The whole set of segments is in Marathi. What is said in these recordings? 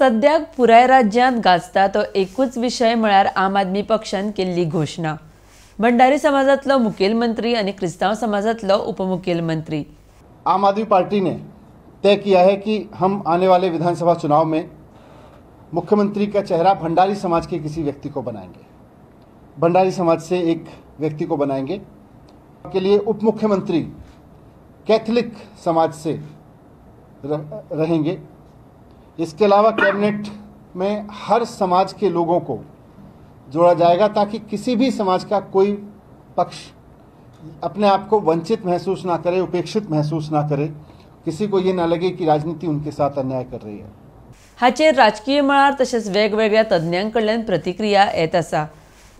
सद्या पुराय राज्यांत गाजता तो एक विषय म्हळ्यार आम आदमी पक्षान केल्ली घोषणा भंडारी समाजातलो मुखेलमंत्री आनी क्रिस्तांव समाजातलो उपमुख्यमंत्री आम आदमी पार्टी ने तय किया है कि हम आने वाले विधानसभा चुनाव में मुख्यमंत्री का चेहरा भंडारी समाज के किसी व्यक्ति को बनाएंगे भंडारी समाज से एक व्यक्ति को बनाएंगे के लिए उप मुख्यमंत्री कैथलिक समाज से रहेंगे इसके अलावा कैबिनेट में हर समाज के लोगों को जोड़ा जाएगा ताकि किसी भी समाज का कोई पक्ष अपने आप को वंचित महसूस ना करे उपेक्षित महसूस ना करे किसी को ये ना लगे की राजनीति उनके साथ अन्याय कर रही है हाचेर राजकीय मळार तशेंच वेगवेगळ्या तज्ज्ञांकडल्यान प्रतिक्रिया येत आसा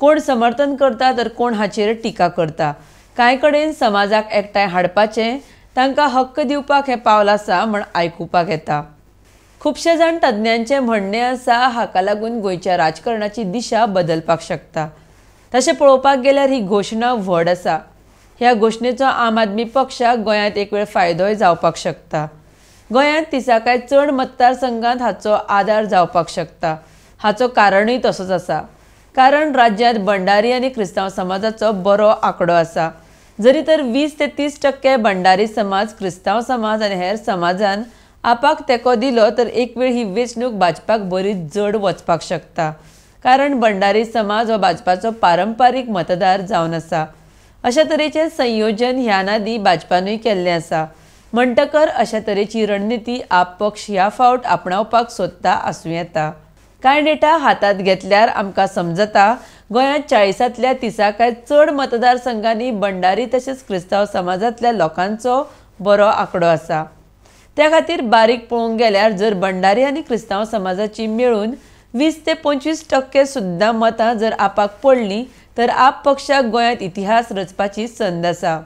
कोण समर्थन करता तर कोण हाचेर टिका करता कांय कडेन समाजाक एकठांय हाडपाचें तांकां हक्क दिवपाक हें पावल आसा म्हण आयकुपाक येता खुबशे जाण तज्ञांचें म्हणणे असा हाका लागून गोंयच्या राजकारणाची दिशा बदलपाक शकता तशें पळोवपाक गेल्यार ही घोशणा व्हड आसा ह्या घोशणेचो आम आदमी पक्षाक गोंयांत एक वेळ फायदोय जावपाक शकता गोंयांत तिसाकाय चड मतदारसंघांत हाचो आदार जावपाक शकता हाचो कारणूय तसोच आसा कारण राज्यांत भंडारी आनी क्रिस्तांव समाजाचो बरो आंकडो आसा जरी तर वीस ते तीस टक्के भंडारी समाज क्रिस्तांव समाज आनी हेर समाजान आपाक तेको दिलो तर एक वेळ ही वेचणूक भाजपाक बरी जड वचपाक शकता कारण भंडारी समाज हो भाजपाचो पारंपारीक मतदार जावन आसा अशा तरेचे संयोजन ह्या नादी भाजपानूय केल्लें आसा म्हणटकर अशा तरेची रणनिती आप पक्ष ह्या फावट आपणावपाक सोदता आसूं येता कांय डेटा हातात घेतल्यार आमकां समजता गोंयांत चाळीसांतल्या तिसा काय चड मतदारसंघांनी भंडारी तशेंच क्रिस्तांव समाजांतल्या लोकांचो बरो आंकडो आसा त्या खातीर बारीक पळोवंक गेल्यार जर भंडारी आनी क्रिस्तांव समाजाची मेळून वीस ते पंचवीस टक्के सुद्दां मतां जर आपाक पडलीं तर आप पक्षाक गोंयांत इतिहास रचपाची संद आसा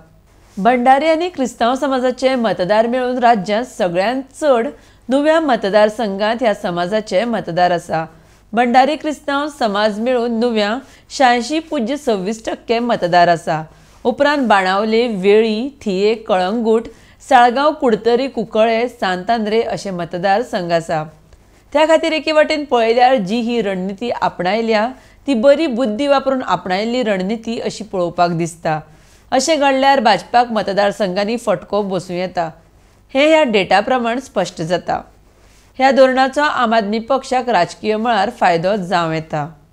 भंडारी आनी क्रिस्तांव समाजाचे मतदार मेळून राज्यांत सगळ्यांत चड नव्या मतदारसंघांत ह्या समाजाचे मतदार आसा भंडारी क्रिस्तांव समाज मेळून नव्या शहाऐंशी पुज्य सव्वीस टक्के मतदार आसा उपरांत बाणावले वेळी थिये कळंगूट साळगाव कुडतरी कुकळे सांतांद्रे असे मतदारसंघ असा त्या खातीर एके वाटेन पळयल्यार जी ही रणनिती आपणायल्या ती बरी बुद्धी वापरून आपणायल्ली रणनिती अशी पळोवपाक दिसता अशें घडल्यार भाजपाक मतदारसंघांनी फटको बसूं येता हे ह्या डेटा प्रमाण स्पश्ट जाता ह्या धोरणाचो आम आदमी पक्षाक राजकीय मळार फायदो जावं येता